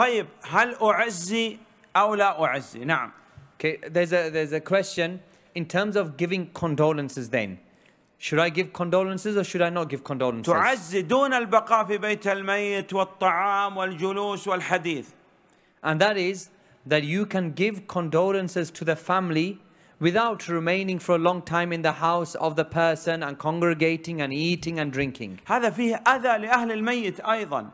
طيب هل أعزي أو لا أعزي نعم Okay, there's a there's a question in terms of giving condolences. Then, should I give condolences or should I not give condolences? تعزي دون البقاء في بيت الميت والطعام والجلوس والحديث. And that is that you can give condolences to the family without remaining for a long time in the house of the person and congregating and eating and drinking. هذا فيه أذى لأهل الميت أيضا.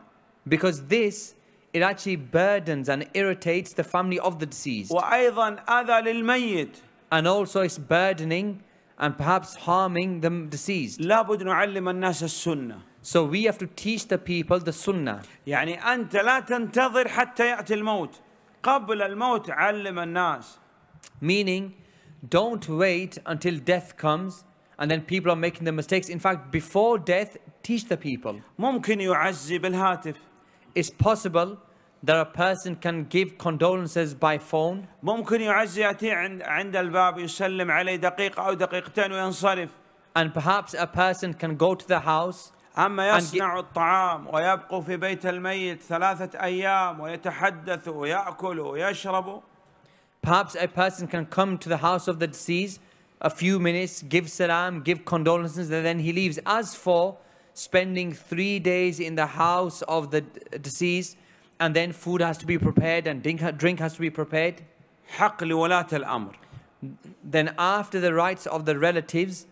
Because this it actually burdens and irritates the family of the deceased. And also it's burdening and perhaps harming the deceased. So we have to teach the people the sunnah. Meaning, don't wait until death comes and then people are making the mistakes. In fact, before death, teach the people. It's possible that a person can give condolences by phone ممكن يعزي يأتي عند عند الباب يسلم عليه دقيقة أو دقيقتين وينصرف and perhaps a person can go to the house أما يصنع الطعام ويبقى في بيت الميت ثلاثة أيام ويتحدث ويأكل ويشرب Perhaps a person can come to the house of the deceased a few minutes, give salam, give condolences, and then he leaves. As for spending three days in the house of the deceased, and then food has to be prepared and drink has to be prepared حق الأمر then after the rights of the relatives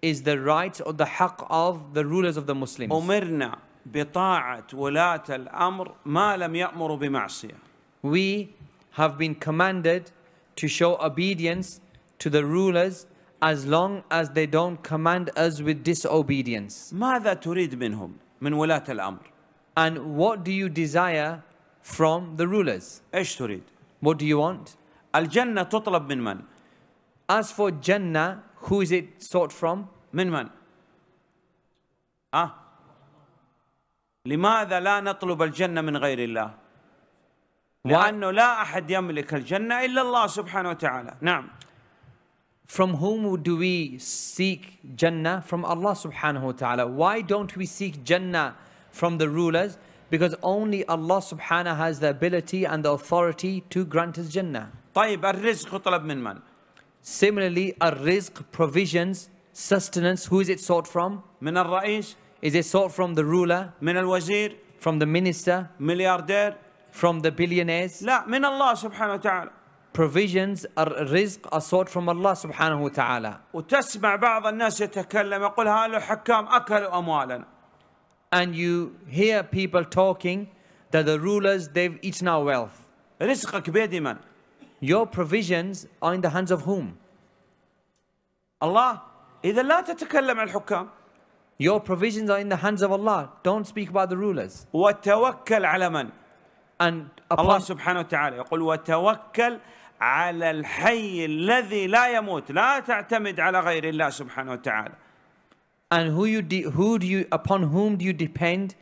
is the rights or the حق of the rulers of the Muslims أمرنا بطاعة ولاة الأمر ما لم يأمروا بمعصية we have been commanded to show obedience to the rulers as long as they don't command us with disobedience ماذا تريد منهم من ولاة الأمر and what do you desire from the rulers. ايش تريد؟ What do you want? الجنة تطلب من من؟ As for Jannah, who is it sought from? من من؟ أه لماذا لا نطلب الجنة من غير الله؟ لأنه لا أحد يملك الجنة إلا الله سبحانه وتعالى نعم From whom do we seek Jannah? From Allah subhanahu wa ta'ala. Why don't we seek Jannah from the rulers? because only Allah subhanahu has the ability and the authority to grant his Jannah. Similarly, a rizq, provisions, sustenance, who is it sought from? من الرئيس. Is it sought from the ruler? من الوزير. From the minister. ملياردير. From the billionaires. لا من الله سبحانه وتعالى. Provisions, الرزق are sought from Allah subhanahu wa ta'ala. وتسمع بعض الناس يتكلم يقول هؤلاء حكام أكلوا أموالنا and you hear people talking that the rulers, they've eaten our wealth. رزقك بيد Your provisions are in the hands of whom? Allah. إذا لا تتكلم عن الحكام. Your provisions are in the hands of Allah. Don't speak about the rulers. وتوكل على من؟ And الله سبحانه وتعالى يقول وتوكل على الحي الذي لا يموت لا تعتمد على غير الله سبحانه وتعالى and who you de- who do you upon whom do you depend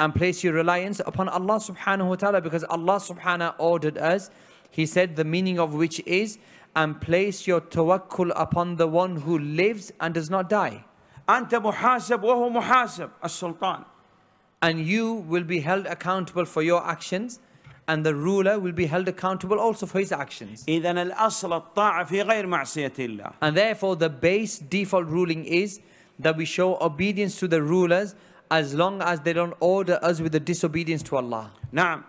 and place your reliance upon Allah subhanahu wa ta'ala because Allah subhanahu ordered us he said the meaning of which is and place your tawakkul upon the one who lives and does not die أنت wa وهو محاسب sultan and you will be held accountable for your actions and the ruler will be held accountable also for his actions. الأصل الطاعة في غير معصية الله. And therefore the base default ruling is that we show obedience to the rulers as long as they don't order us with the disobedience to Allah. نعم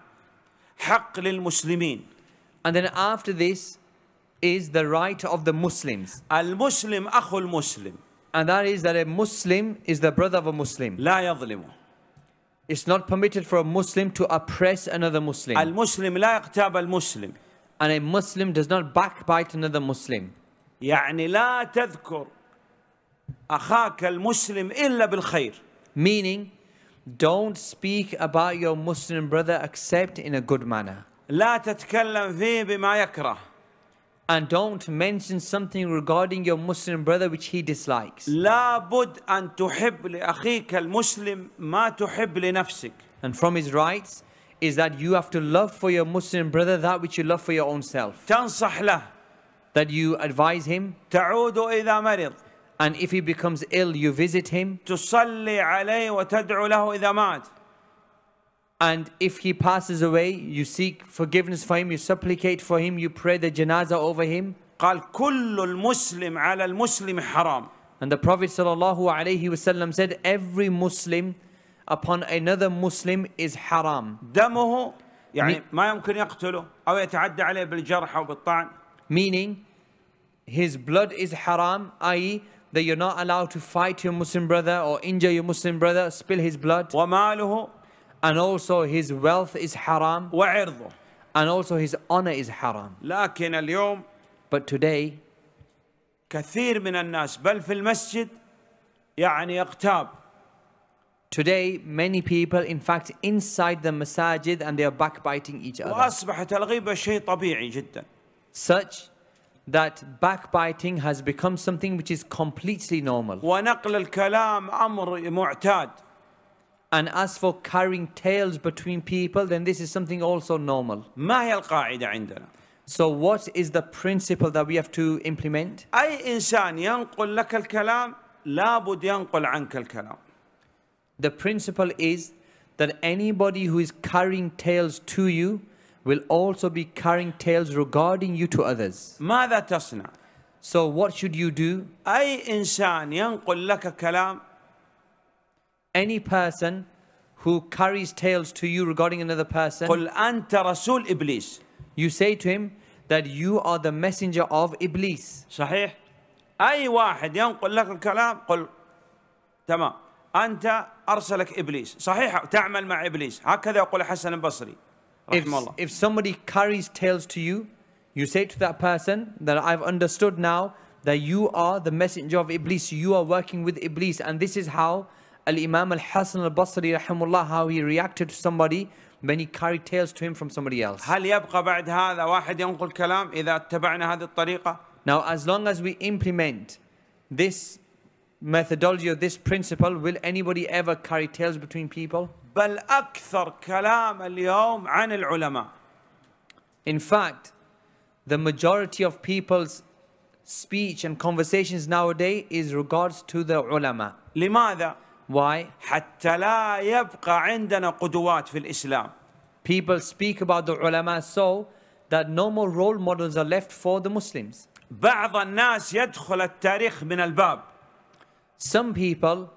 حق للمسلمين And then after this is the right of the Muslims. المسلم أخو المسلم And that is that a Muslim is the brother of a Muslim. لا يظلمه It's not permitted for a Muslim to oppress another Muslim. المسلم لا يقتاب المسلم And a Muslim does not backbite another Muslim. يعني لا تذكر أخاك المسلم إلا بالخير meaning don't speak about your Muslim brother except in a good manner لا تتكلم فيه بما يكره and don't mention something regarding your Muslim brother which he dislikes. لابد أن تحب لأخيك المسلم ما تحب لنفسك. And from his rights is that you have to love for your Muslim brother that which you love for your own self. تنصح له. That you advise him. تعود إذا مرض. And if he becomes ill, you visit him. عليه إذا مات. And if he passes away, you seek forgiveness for him, you supplicate for him, you pray the janazah over him. قال كل المسلم على المسلم حرام. And the Prophet wasallam said, every Muslim upon another Muslim is haram. دمه يعني ما يمكن يقتله أو يتعدى عليه بالجرح أو بالطعن. Meaning, his blood is haram, i.e that you're not allowed to fight your Muslim brother or injure your Muslim brother, spill his blood. and also his wealth is haram and also his honor is haram. but today كثير من الناس بل في المسجد يعني Today, many people, in fact, inside the masajid and they are backbiting each other. وأصبحت الغيبة شيء طبيعي جدا. Such that backbiting has become something which is completely normal. ونقل الكلام أمر معتاد. And as for carrying tales between people, then this is something also normal. ما هي القاعدة عندنا؟ So what is the principle that we have to implement? أي إنسان ينقل لك الكلام ينقل عنك الكلام. The principle is that anybody who is carrying tales to you will also be carrying tales regarding you to others. ماذا تصنع؟ So what should you do? أي إنسان ينقل لك كلام Any person who carries tales to you regarding another person قل أنت رسول إبليس You say to him that you are the messenger of Iblis صحيح أي واحد ينقل لك الكلام قل تمام أنت أرسلك إبليس صحيح تعمل مع إبليس هكذا يقول حسن البصري if, if somebody carries tales to you, you say to that person that I've understood now that you are the messenger of Iblis, you are working with Iblis, and this is how Al-Imam al hassan Al-Basri rahimullah, how he reacted to somebody when he carried tales to him from somebody else. Now as long as we implement this methodology or this principle, will anybody ever carry tales between people? بل أكثر كلام اليوم عن العلماء. In fact, the majority of people's speech and conversations nowadays is regards to the علماء. لماذا؟ Why? حتى لا يبقى عندنا قدوات في الإسلام. People speak about the علماء so that no more role models are left for the Muslims. بعض الناس يدخل التاريخ من الباب. Some people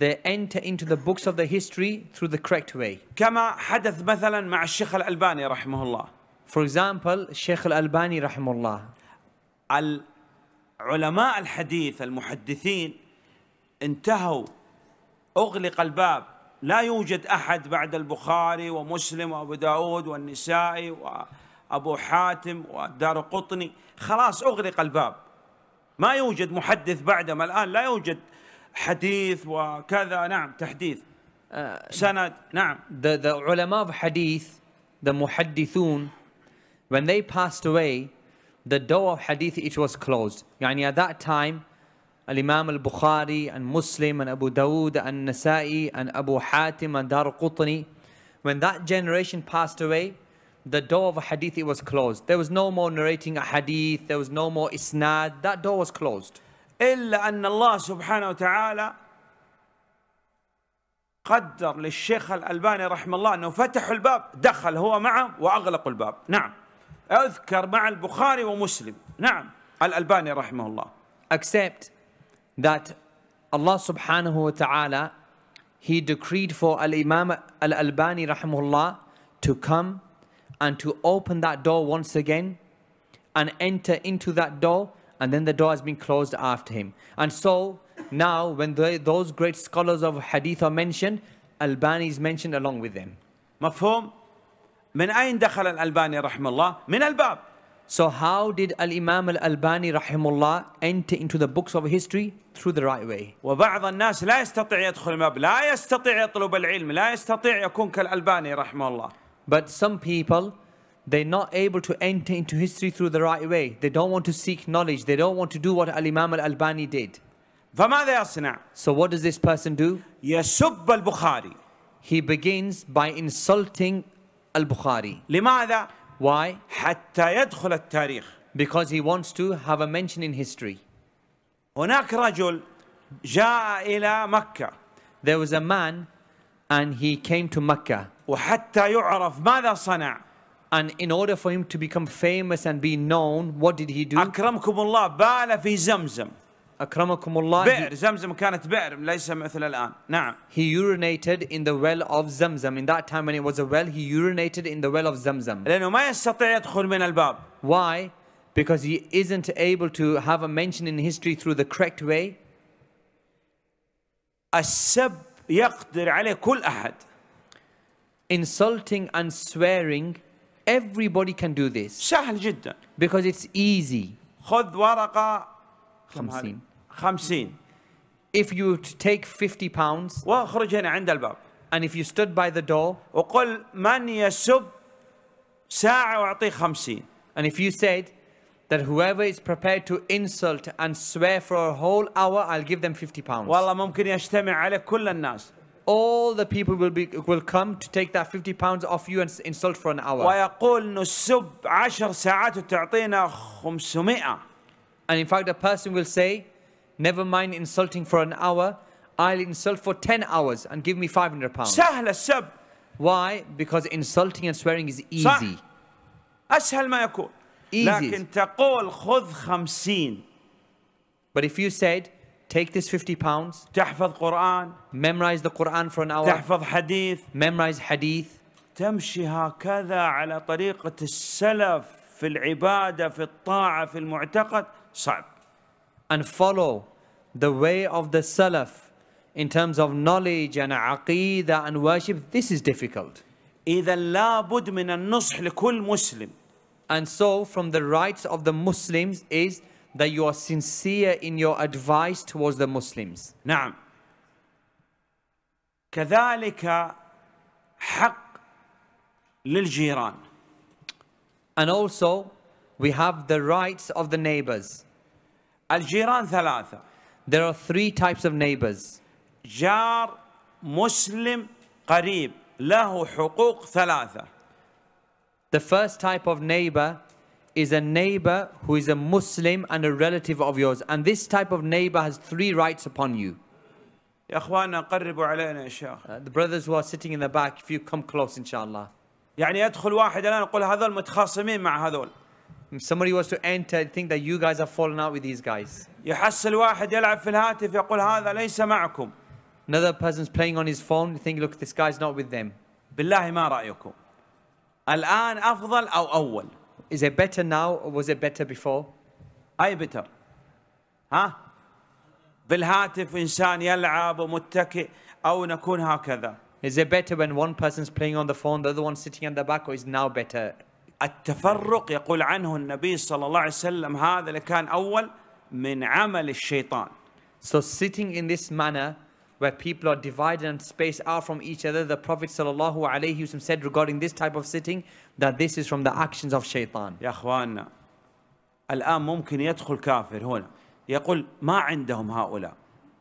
they enter into the books of the history through the correct way. كما حدث مثلا مع الشيخ الألباني رحمه الله. For example, الشيخ الألباني رحمه الله. العلماء الحديث المحدثين انتهوا أغلق الباب لا يوجد أحد بعد البخاري ومسلم وأبو داود والنسائي وأبو حاتم ودار قطني خلاص أغلق الباب ما يوجد محدث بعدهم الآن لا يوجد حديث وكذا نعم تحديث سند نعم the the ulama of hadith the محدثون when they passed away the door of hadith it was closed يعني at that time Al-Imam al-Bukhari and Muslim and Abu Dawood and Nasa'i and Abu Hatim and Dar Qutni. When that generation passed away, the door of hadith it was closed. There was no more narrating a hadith, there was no more isnad, that door was closed. إلا أن الله سبحانه وتعالى قدر للشيخ الألباني رحمه الله أنه فتح الباب دخل هو معه وأغلق الباب نعم أذكر مع البخاري ومسلم نعم الألباني رحمه الله Accept that Allah subhanahu wa ta'ala he decreed for Al-Imam Al-Albani rahimahullah to come and to open that door once again and enter into that door and then the door has been closed after him. And so now when the, those great scholars of hadith are mentioned, Albani is mentioned along with them. مفهوم؟ من أين دخل الألباني رحمه الله؟ من الباب. So how did Al-Imam Al-Albani rahimullah enter into the books of history? Through the right way. لا يستطيع يدخل لا يستطيع يطلب العلم، لا يستطيع يكون كالألباني الله. But some people they're not able to enter into history through the right way. They don't want to seek knowledge. They don't want to do what Al-Imam Al-Albani did. So what does this person do? He begins by insulting Al-Bukhari. Why? Because he wants to have a mention in history. There was a man and he came to Mecca. وحتى يعرف ماذا صنع. And in order for him to become famous and be known, what did he do? أكرمكم الله بال في زمزم. أكرمكم الله. بئر زمزم كانت بئر ليس مثل الآن. نعم. He urinated in the well of Zamzam. In that time when it was a well, he urinated in the well of Zamzam. لأنه ما يستطيع يدخل من الباب. Why? Because he isn't able to have a mention in history through the correct way. السب يقدر عليه كل أحد. Insulting and swearing Everybody can do this. سهل جدا. Because it's easy. خذ ورقة 50 50 If you take 50 pounds واخرج هنا عند الباب and if you stood by the door وقل من يسب ساعة وأعطيه 50 and if you said that whoever is prepared to insult and swear for a whole hour I'll give them 50 pounds والله ممكن يجتمع عليه كل الناس all the people will be will come to take that 50 pounds off you and insult for an hour. ويقول نسب عشر ساعات وتعطينا 500. And in fact, a person will say, never mind insulting for an hour, I'll insult for 10 hours and give me 500 pounds. سهل السب. Why? Because insulting and swearing is easy. صح. أسهل ما يكون. Easy. لكن تقول خذ 50. But if you said, take this 50 pounds تحفظ قرآن memorize the Quran for an hour تحفظ حديث memorize hadith تمشي هكذا على طريقة السلف في العبادة في الطاعة في المعتقد صعب and follow the way of the salaf in terms of knowledge and Aqeedah and worship this is difficult إذا لابد من النصح لكل مسلم and so from the rights of the Muslims is that you are sincere in your advice towards the Muslims. نعم. كذلك حق للجيران. And also we have the rights of the neighbors. الجيران ثلاثة. There are three types of neighbors. جار مسلم قريب له حقوق ثلاثة. The first type of neighbor is a neighbor who is a Muslim and a relative of yours. And this type of neighbor has three rights upon you. Uh, the brothers who are sitting in the back, if you come close, inshallah. يعني يدخل واحد الان هذول مع هذول. somebody was to enter and think that you guys have fallen out with these guys. يحصل واحد يلعب في الهاتف يقول هذا ليس معكم. Another person's playing on his phone, think look this guy's not with them. بالله ما رأيكم؟ الآن أفضل أو أول؟ is it better now or was it better before? أي better ها بالهاتف إنسان يلعب ومتكئ أو نكون هكذا Is it better when one person's playing on the phone, the other one sitting at the back, or is now better? التفرق يقول عنه النبي صلى الله عليه وسلم هذا اللي كان أول من عمل الشيطان. So sitting in this manner where people are divided and spaced out from each other. The Prophet ﷺ said regarding this type of sitting that this is from the actions of shaitan. يا أخواننا الآن ممكن يدخل كافر هنا يقول ما عندهم هؤلاء.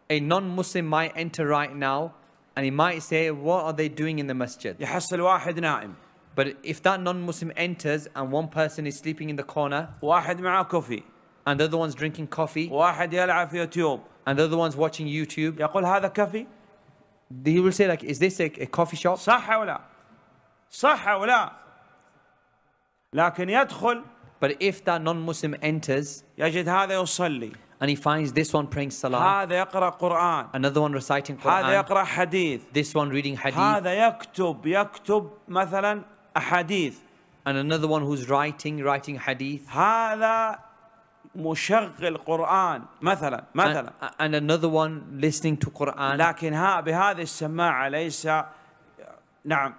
A non-Muslim might enter right now and he might say what are they doing in the masjid. يحصل واحد نائم. But if that non-Muslim enters and one person is sleeping in the corner. واحد معاه كوفي. And the other one's drinking coffee. واحد يلعب في يوتيوب and the other ones watching YouTube يقول هذا كافي he will say like is this a, a coffee shop صح أو لا صح أو لا لكن يدخل but if that non-Muslim enters يجد هذا يصلي and he finds this one praying salah هذا يقرأ قرآن another one reciting Quran هذا يقرأ حديث this one reading hadith هذا يكتب يكتب مثلا أحاديث and another one who's writing writing hadith هذا مشغل قرآن مثلا مثلا and, another one listening to Quran لكن ها بهذه السماعة ليس نعم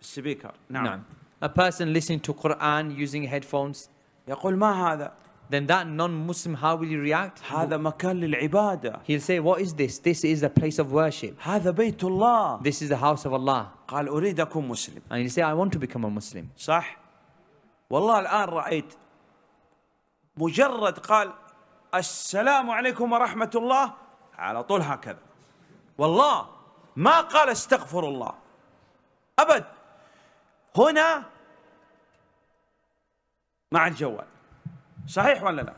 السبيكر نعم, نعم. a person listening to Quran using headphones يقول ما هذا then that non-Muslim, how will you react? هذا مكان للعبادة. He'll say, what is this? This is a place of worship. هذا بيت الله. This is the house of Allah. قال أريد أكون مسلم. And he'll say, I want to become a Muslim. صح. والله الآن رأيت مجرد قال السلام عليكم ورحمة الله على طول هكذا والله ما قال استغفر الله أبد هنا مع الجوال صحيح ولا لا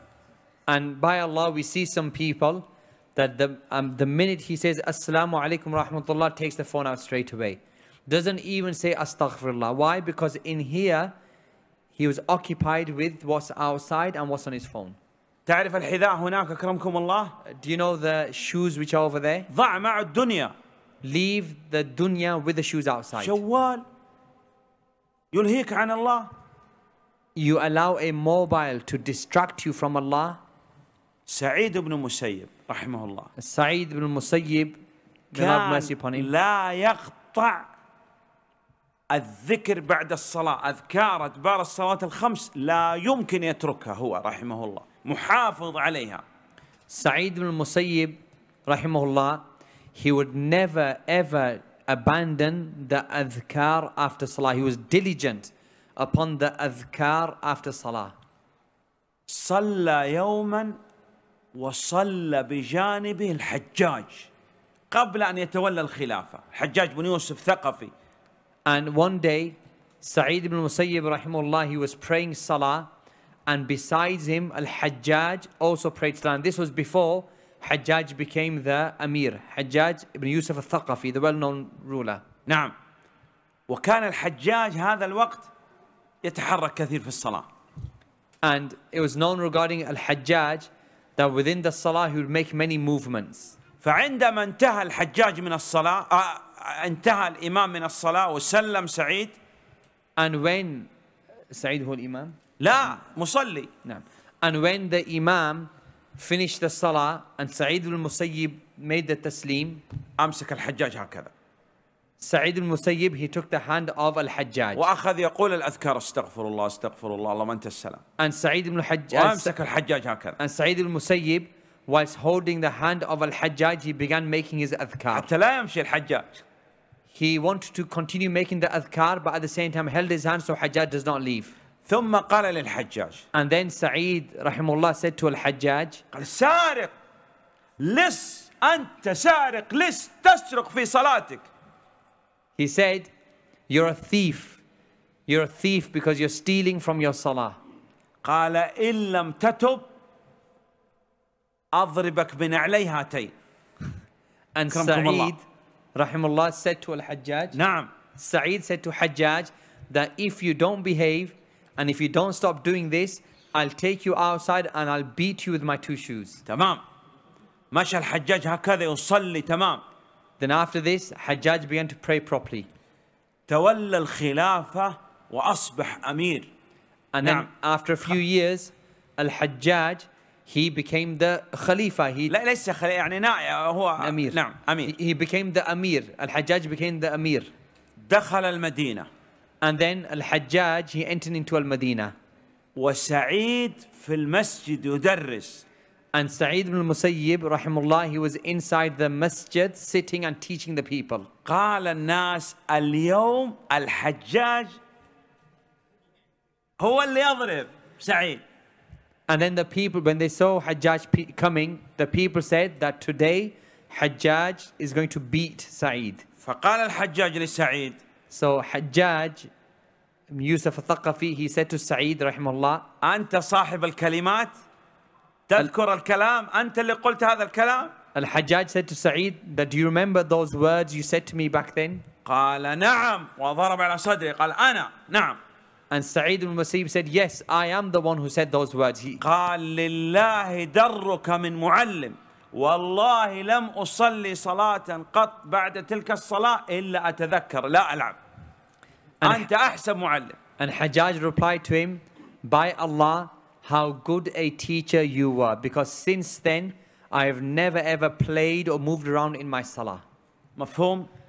And by Allah we see some people that the, um, the minute he says Assalamu alaikum rahmatullah takes the phone out straight away. Doesn't even say astaghfirullah. Why? Because in here He was occupied with what's outside and what's on his phone. تعرف الحذاء هناك أكرمكم الله. Do you know the shoes which are over there? ضع مع الدنيا. Leave the dunya with the shoes outside. شوال يلهيك عن الله. You allow a mobile to distract you from Allah. سعيد بن مسيب رحمه الله. سعيد بن مسيب. كان لا يقطع الذكر بعد الصلاة أذكار أدبار الصلاة الخمس لا يمكن يتركها هو رحمه الله محافظ عليها سعيد بن المسيب رحمه الله he would never ever abandon the أذكار after الصلاة he was diligent upon the أذكار after الصلاة صلى يوما وصلى بجانبه الحجاج قبل أن يتولى الخلافة الحجاج بن يوسف ثقفي And one day, Sa'id ibn Musayyib rahimullah, he was praying salah and besides him, Al-Hajjaj also prayed salah. And this was before Hajjaj became the Amir, Hajjaj ibn Yusuf al-Thaqafi, the well-known ruler. نعم وكان الحجاج هذا الوقت يتحرك كثير في الصلاة and it was known regarding Al-Hajjaj that within the Salah he would make many movements. فعندما انتهى الحجاج من الصلاة انتهى الإمام من الصلاة وسلم سعيد And when سعيد هو الإمام لا مصلي نعم And when the Imam finished the Salah and سعيد المسيب made the تسليم أمسك الحجاج هكذا سعيد المسيب he took the hand of الحجاج واخذ يقول الاذكار استغفر الله استغفر الله اللهم انت السلام ان سعيد بن الحجاج وامسك الحجاج هكذا ان سعيد المسيب whilst holding the hand of الحجاج he began making his اذكار حتى لا يمشي الحجاج He wanted to continue making the adhkar, but at the same time held his hand so Hajjaj does not leave. ثم قال للحجاج And then Sa'id رحمه الله said to Al-Hajjaj قال سارق لس أنت سارق لس تسرق في صلاتك He said You're a thief You're a thief because you're stealing from your salah قال إن لم تتب أضربك من علي هاتين And Sa'id Rahimullah said to Al-Hajjaj, Naam. Sa'id said to Hajjaj that if you don't behave and if you don't stop doing this, I'll take you outside and I'll beat you with my two shoes. تمام. مشى الحجاج هكذا يصلي تمام. Then after this, Hajjaj began to pray properly. تولى الخلافة وأصبح أمير. And then after a few years, Al-Hajjaj he became the Khalifa. He لا ليس خلي يعني نا هو أمير. نعم أمير. He became the Amir. al Hajj became the Amir. دخل المدينة. And then al Hajj he entered into Al-Madinah. وسعيد في المسجد يدرس. And Sa'id ibn al-Musayyib, rahimullah, he was inside the masjid sitting and teaching the people. قال الناس اليوم الحجاج هو اللي يضرب سعيد. And then the people, when they saw Hajjaj coming, the people said that today Hajjaj is going to beat Sa'id. فقال So Hajjaj, Yusuf al-Thaqafi, he said to Sa'id rahimahullah, أنت صاحب الكلمات تذكر الكلام أنت اللي قلت هذا الكلام Al-Hajjaj said to Sa'id that do you remember those words you said to me back then? قال نعم وضرب على صدري قال أنا نعم and Sa'id ibn Musayyib said, Yes, I am the one who said those words. He قال لله درك من معلم والله لم أصلي صلاة قط بعد تلك الصلاة إلا أتذكر لا ألعب أنت أحسن معلم And Hajjaj replied to him, By Allah, how good a teacher you were, because since then I have never ever played or moved around in my salah. مفهوم؟